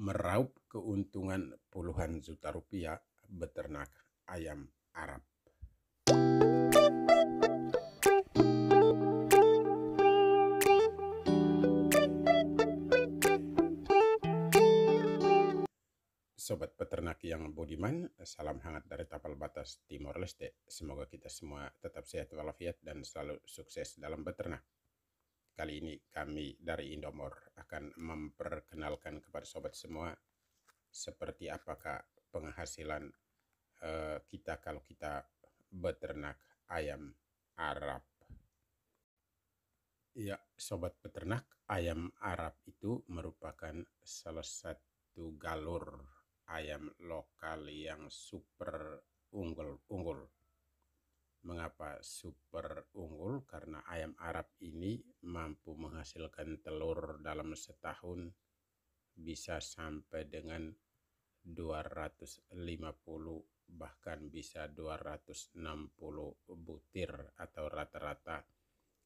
meraup keuntungan puluhan juta rupiah beternak ayam Arab. Sobat peternak yang budiman, salam hangat dari tapal batas Timor Leste. Semoga kita semua tetap sehat walafiat dan selalu sukses dalam beternak. Kali ini kami dari Indomor akan memperkenalkan kepada sobat semua seperti apakah penghasilan uh, kita kalau kita beternak ayam Arab. Ya, sobat peternak, ayam Arab itu merupakan salah satu galur ayam lokal yang super unggul-unggul Mengapa super unggul? Karena ayam Arab ini mampu menghasilkan telur dalam setahun bisa sampai dengan 250 bahkan bisa 260 butir atau rata-rata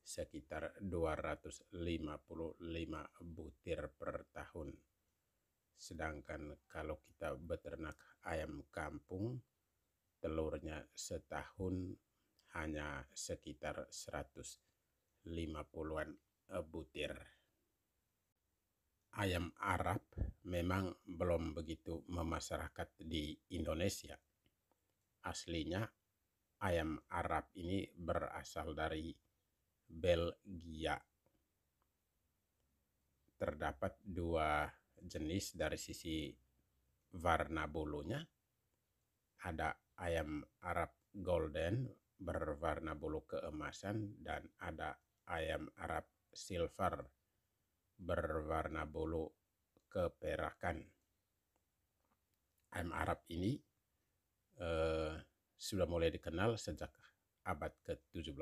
sekitar 255 butir per tahun. Sedangkan kalau kita beternak ayam kampung, telurnya setahun hanya sekitar 150-an eh, butir. Ayam Arab memang belum begitu memasyarakat di Indonesia. Aslinya ayam Arab ini berasal dari Belgia. Terdapat dua jenis dari sisi warna bulunya. Ada ayam Arab Golden berwarna bulu keemasan dan ada ayam Arab silver berwarna bulu keperakan. Ayam Arab ini eh, sudah mulai dikenal sejak abad ke-17.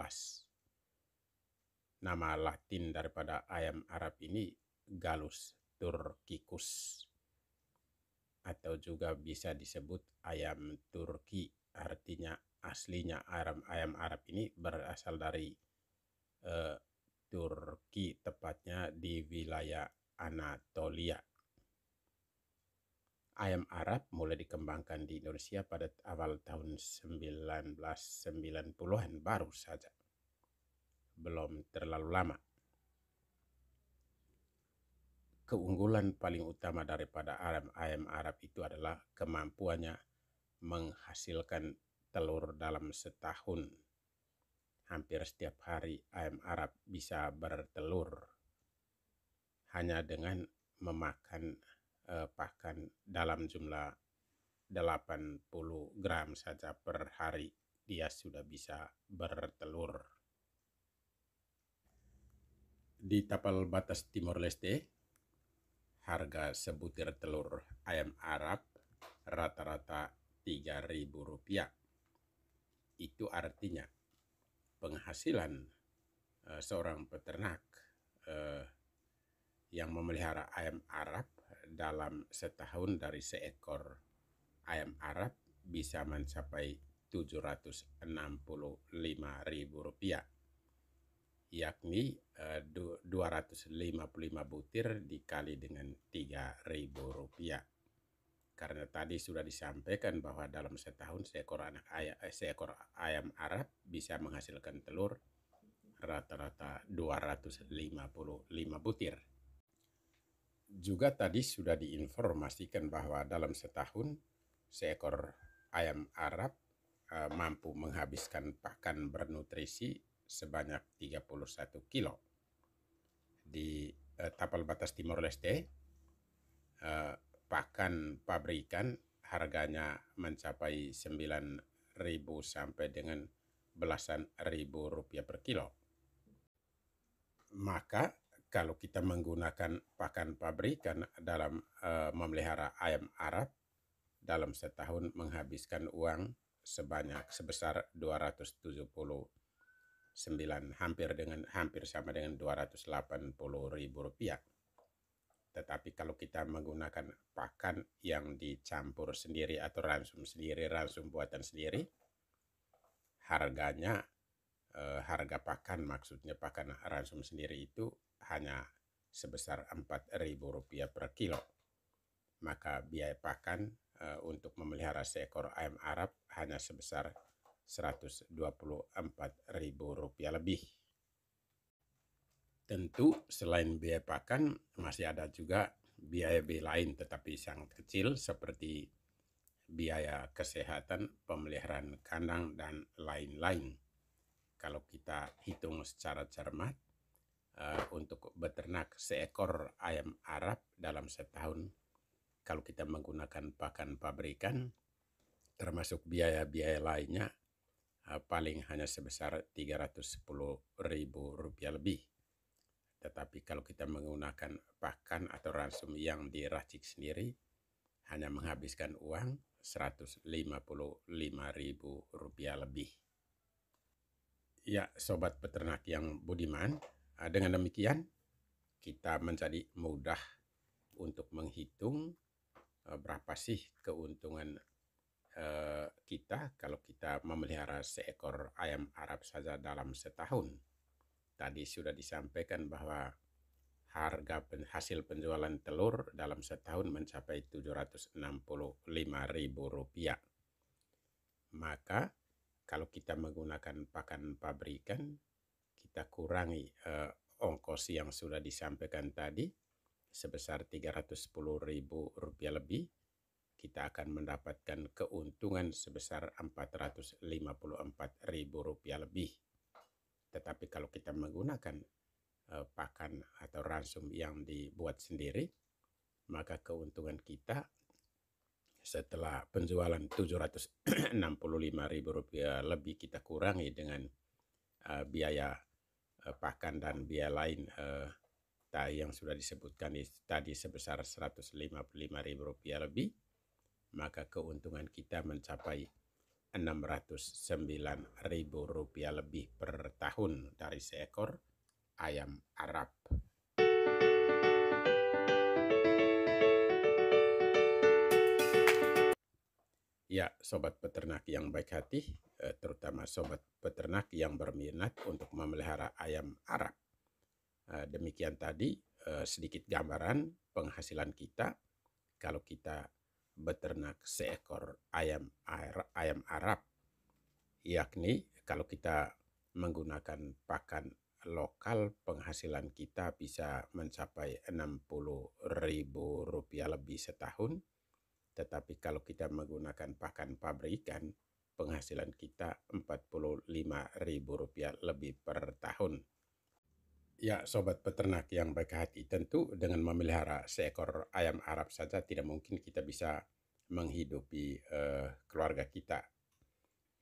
Nama Latin daripada ayam Arab ini Galus turkicus atau juga bisa disebut ayam Turki artinya aslinya ayam ayam Arab ini berasal dari eh, Turki tepatnya di wilayah Anatolia. Ayam Arab mulai dikembangkan di Indonesia pada awal tahun 1990-an baru saja. Belum terlalu lama. Keunggulan paling utama daripada ayam-ayam Arab itu adalah kemampuannya menghasilkan telur dalam setahun. Hampir setiap hari ayam Arab bisa bertelur hanya dengan memakan eh, pakan dalam jumlah 80 gram saja per hari dia sudah bisa bertelur. Di tapal batas Timor Leste, harga sebutir telur ayam Arab rata-rata Rp3.000. Itu artinya penghasilan eh, seorang peternak eh, yang memelihara ayam Arab dalam setahun dari seekor ayam Arab bisa mencapai Rp765.000 yakni eh, 255 butir dikali dengan rp rupiah. Karena tadi sudah disampaikan bahwa dalam setahun seekor anak ayam, eh, seekor ayam Arab bisa menghasilkan telur rata-rata 255 butir. Juga tadi sudah diinformasikan bahwa dalam setahun seekor ayam Arab eh, mampu menghabiskan pakan bernutrisi sebanyak 31 kilo. Di eh, tapal batas Timor Leste, eh, Pakan pabrikan harganya mencapai 9.000 sampai dengan belasan ribu rupiah per kilo. Maka kalau kita menggunakan pakan pabrikan dalam e, memelihara ayam Arab dalam setahun menghabiskan uang sebanyak sebesar 279 hampir dengan hampir sama dengan 280 ribu rupiah. Tetapi kalau kita menggunakan pakan yang dicampur sendiri atau ransum sendiri, ransum buatan sendiri, harganya, eh, harga pakan maksudnya pakan ransum sendiri itu hanya sebesar Rp4.000 per kilo. Maka biaya pakan eh, untuk memelihara seekor ayam Arab hanya sebesar Rp124.000 lebih tentu selain biaya pakan masih ada juga biaya-biaya lain tetapi sangat kecil seperti biaya kesehatan, pemeliharaan kandang dan lain-lain. Kalau kita hitung secara cermat eh, untuk beternak seekor ayam Arab dalam setahun kalau kita menggunakan pakan pabrikan termasuk biaya-biaya lainnya eh, paling hanya sebesar 310 ribu rupiah lebih tetapi kalau kita menggunakan pakan atau ransum yang diracik sendiri, hanya menghabiskan uang rp ribu rupiah lebih. Ya, sobat peternak yang budiman, eh, dengan demikian kita menjadi mudah untuk menghitung eh, berapa sih keuntungan eh, kita kalau kita memelihara seekor ayam Arab saja dalam setahun tadi sudah disampaikan bahwa harga pen, hasil penjualan telur dalam setahun mencapai Rp765.000. Maka kalau kita menggunakan pakan pabrikan, kita kurangi eh, ongkos yang sudah disampaikan tadi sebesar Rp310.000 lebih, kita akan mendapatkan keuntungan sebesar Rp454.000 lebih. Tetapi kalau kita menggunakan uh, pakan atau ransum yang dibuat sendiri, maka keuntungan kita setelah penjualan 765.000 rupiah lebih kita kurangi dengan uh, biaya uh, pakan dan biaya lain uh, yang sudah disebutkan tadi sebesar 155.000 rupiah lebih maka keuntungan kita mencapai Rp609.000 lebih per tahun dari seekor ayam Arab. Ya, sobat peternak yang baik hati, eh, terutama sobat peternak yang berminat untuk memelihara ayam Arab. Eh, demikian tadi eh, sedikit gambaran penghasilan kita kalau kita beternak seekor ayam ayam Arab, yakni kalau kita menggunakan pakan lokal penghasilan kita bisa mencapai Rp60.000 lebih setahun. Tetapi kalau kita menggunakan pakan pabrikan, penghasilan kita Rp45.000 lebih per tahun. Ya, sobat peternak yang baik hati, tentu dengan memelihara seekor ayam Arab saja tidak mungkin kita bisa menghidupi eh, keluarga kita.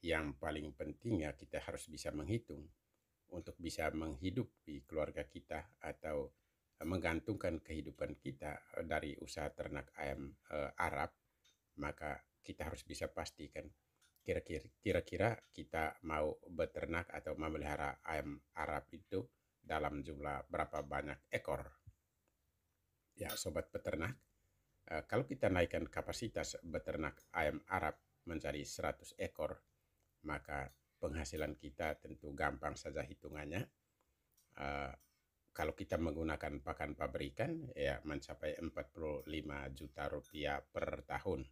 Yang paling penting ya kita harus bisa menghitung untuk bisa menghidupi keluarga kita atau eh, menggantungkan kehidupan kita eh, dari usaha ternak ayam eh, Arab, maka kita harus bisa pastikan kira-kira kita mau beternak atau memelihara ayam Arab itu dalam jumlah berapa banyak ekor. Ya, sobat peternak, eh, kalau kita naikkan kapasitas beternak ayam Arab menjadi 100 ekor, maka penghasilan kita tentu gampang saja hitungannya. Eh, kalau kita menggunakan pakan pabrikan, ya mencapai 45 juta rupiah per tahun.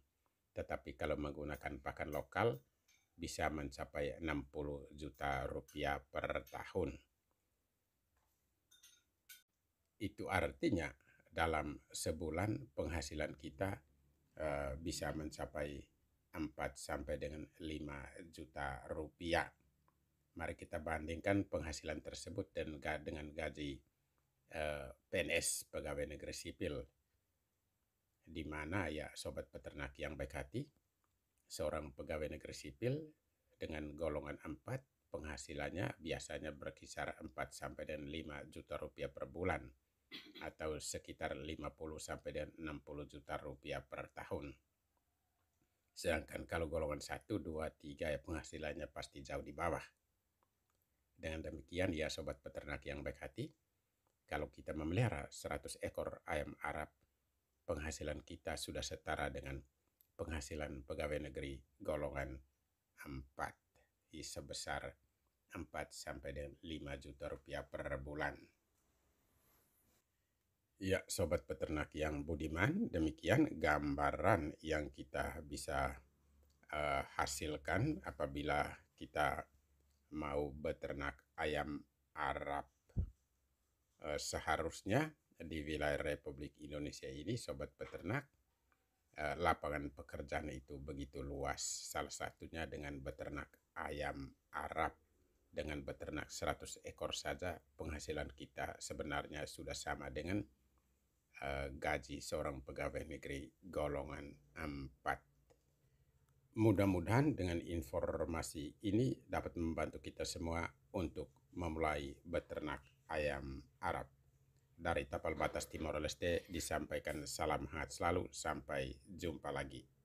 Tetapi kalau menggunakan pakan lokal, bisa mencapai 60 juta rupiah per tahun. Itu artinya dalam sebulan penghasilan kita uh, bisa mencapai 4 sampai dengan 5 juta rupiah. Mari kita bandingkan penghasilan tersebut dengan, dengan gaji uh, eh, PNS pegawai negeri sipil. Di mana ya sobat peternak yang baik hati, seorang pegawai negeri sipil dengan golongan 4 penghasilannya biasanya berkisar 4 sampai dengan 5 juta rupiah per bulan atau sekitar 50 sampai dengan 60 juta rupiah per tahun. Sedangkan kalau golongan 1, 2, 3 ya penghasilannya pasti jauh di bawah. Dengan demikian ya sobat peternak yang baik hati, kalau kita memelihara 100 ekor ayam Arab, penghasilan kita sudah setara dengan penghasilan pegawai negeri golongan 4 sebesar 4 sampai dengan 5 juta rupiah per bulan. Ya, sobat peternak yang budiman, demikian gambaran yang kita bisa uh, hasilkan apabila kita mau beternak ayam Arab. Uh, seharusnya di wilayah Republik Indonesia ini, sobat peternak, uh, lapangan pekerjaan itu begitu luas. Salah satunya dengan beternak ayam Arab dengan beternak 100 ekor saja penghasilan kita sebenarnya sudah sama dengan Eh, gaji seorang pegawai negeri golongan 4. Mudah-mudahan dengan informasi ini dapat membantu kita semua untuk memulai beternak ayam Arab. Dari Tapal Batas Timor Leste disampaikan salam hangat selalu sampai jumpa lagi.